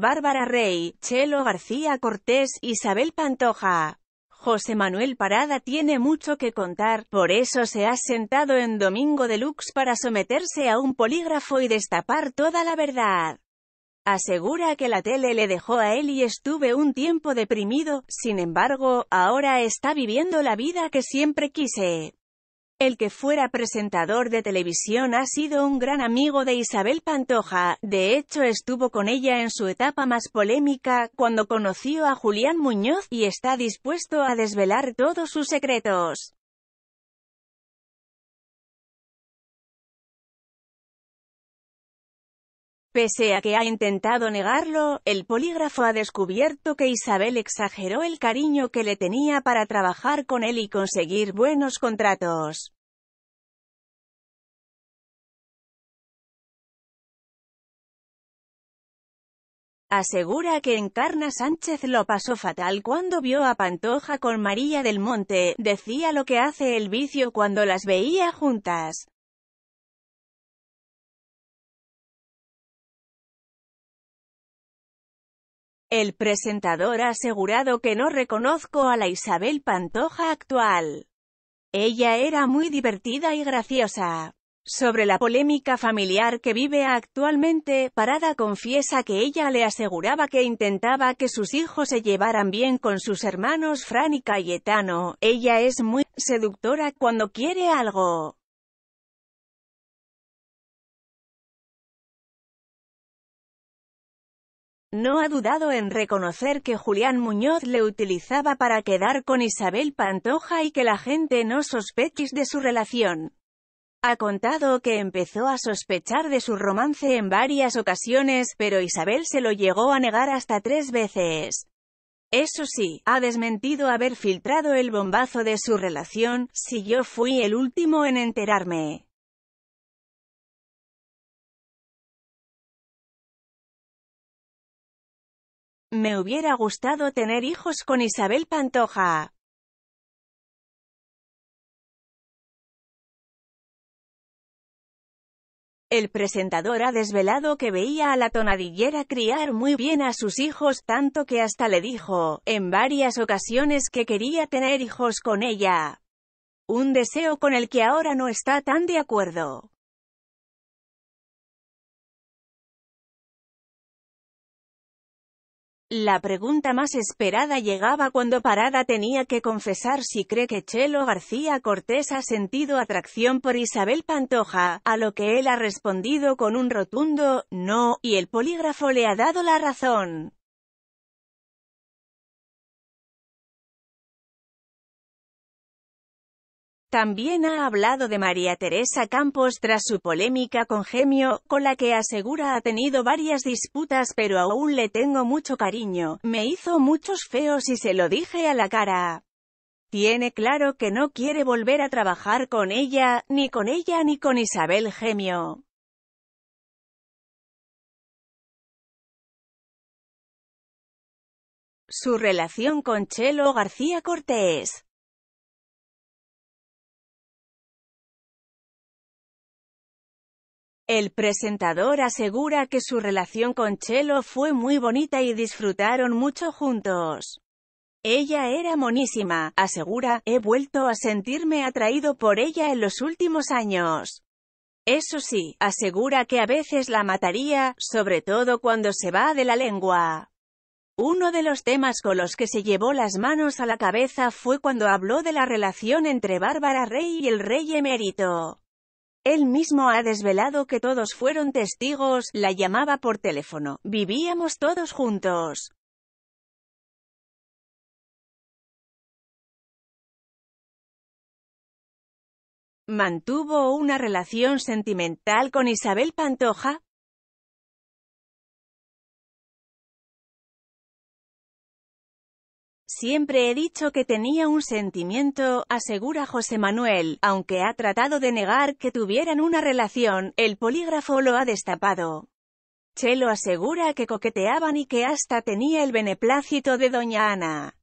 Bárbara Rey, Chelo García Cortés, Isabel Pantoja. José Manuel Parada tiene mucho que contar, por eso se ha sentado en Domingo Deluxe para someterse a un polígrafo y destapar toda la verdad. Asegura que la tele le dejó a él y estuve un tiempo deprimido, sin embargo, ahora está viviendo la vida que siempre quise. El que fuera presentador de televisión ha sido un gran amigo de Isabel Pantoja, de hecho estuvo con ella en su etapa más polémica, cuando conoció a Julián Muñoz, y está dispuesto a desvelar todos sus secretos. Pese a que ha intentado negarlo, el polígrafo ha descubierto que Isabel exageró el cariño que le tenía para trabajar con él y conseguir buenos contratos. Asegura que Encarna Sánchez lo pasó fatal cuando vio a Pantoja con María del Monte, decía lo que hace el vicio cuando las veía juntas. El presentador ha asegurado que no reconozco a la Isabel Pantoja actual. Ella era muy divertida y graciosa. Sobre la polémica familiar que vive actualmente, Parada confiesa que ella le aseguraba que intentaba que sus hijos se llevaran bien con sus hermanos Fran y Cayetano. Ella es muy seductora cuando quiere algo. No ha dudado en reconocer que Julián Muñoz le utilizaba para quedar con Isabel Pantoja y que la gente no sospechis de su relación. Ha contado que empezó a sospechar de su romance en varias ocasiones, pero Isabel se lo llegó a negar hasta tres veces. Eso sí, ha desmentido haber filtrado el bombazo de su relación, si yo fui el último en enterarme. Me hubiera gustado tener hijos con Isabel Pantoja. El presentador ha desvelado que veía a la tonadillera criar muy bien a sus hijos, tanto que hasta le dijo, en varias ocasiones que quería tener hijos con ella. Un deseo con el que ahora no está tan de acuerdo. La pregunta más esperada llegaba cuando Parada tenía que confesar si cree que Chelo García Cortés ha sentido atracción por Isabel Pantoja, a lo que él ha respondido con un rotundo «no», y el polígrafo le ha dado la razón. También ha hablado de María Teresa Campos tras su polémica con Gemio, con la que asegura ha tenido varias disputas pero aún le tengo mucho cariño, me hizo muchos feos y se lo dije a la cara. Tiene claro que no quiere volver a trabajar con ella, ni con ella ni con Isabel Gemio. Su relación con Chelo García Cortés El presentador asegura que su relación con Chelo fue muy bonita y disfrutaron mucho juntos. Ella era monísima, asegura, he vuelto a sentirme atraído por ella en los últimos años. Eso sí, asegura que a veces la mataría, sobre todo cuando se va de la lengua. Uno de los temas con los que se llevó las manos a la cabeza fue cuando habló de la relación entre Bárbara Rey y el rey emérito. Él mismo ha desvelado que todos fueron testigos, la llamaba por teléfono, vivíamos todos juntos. Mantuvo una relación sentimental con Isabel Pantoja, Siempre he dicho que tenía un sentimiento, asegura José Manuel, aunque ha tratado de negar que tuvieran una relación, el polígrafo lo ha destapado. Chelo asegura que coqueteaban y que hasta tenía el beneplácito de doña Ana.